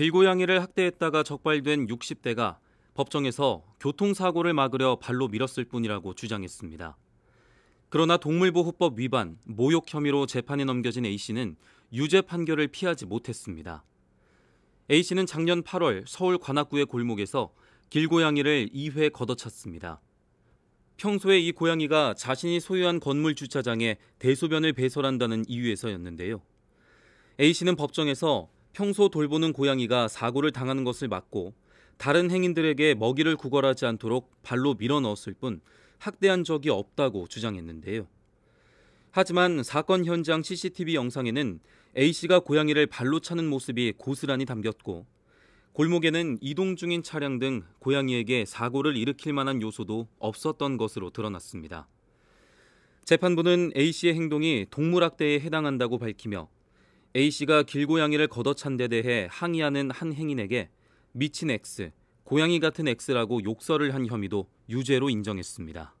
길고양이를 학대했다가 적발된 60대가 법정에서 교통사고를 막으려 발로 밀었을 뿐이라고 주장했습니다. 그러나 동물보호법 위반, 모욕 혐의로 재판에 넘겨진 A씨는 유죄 판결을 피하지 못했습니다. A씨는 작년 8월 서울 관악구의 골목에서 길고양이를 2회 걷어찼습니다. 평소에 이 고양이가 자신이 소유한 건물 주차장에 대소변을 배설한다는 이유에서였는데요. A씨는 법정에서 평소 돌보는 고양이가 사고를 당하는 것을 막고 다른 행인들에게 먹이를 구걸하지 않도록 발로 밀어 넣었을 뿐 학대한 적이 없다고 주장했는데요. 하지만 사건 현장 CCTV 영상에는 A씨가 고양이를 발로 차는 모습이 고스란히 담겼고 골목에는 이동 중인 차량 등 고양이에게 사고를 일으킬 만한 요소도 없었던 것으로 드러났습니다. 재판부는 A씨의 행동이 동물학대에 해당한다고 밝히며 A씨가 길고양이를 걷어찬 데 대해 항의하는 한 행인에게 미친 X, 고양이 같은 X라고 욕설을 한 혐의도 유죄로 인정했습니다.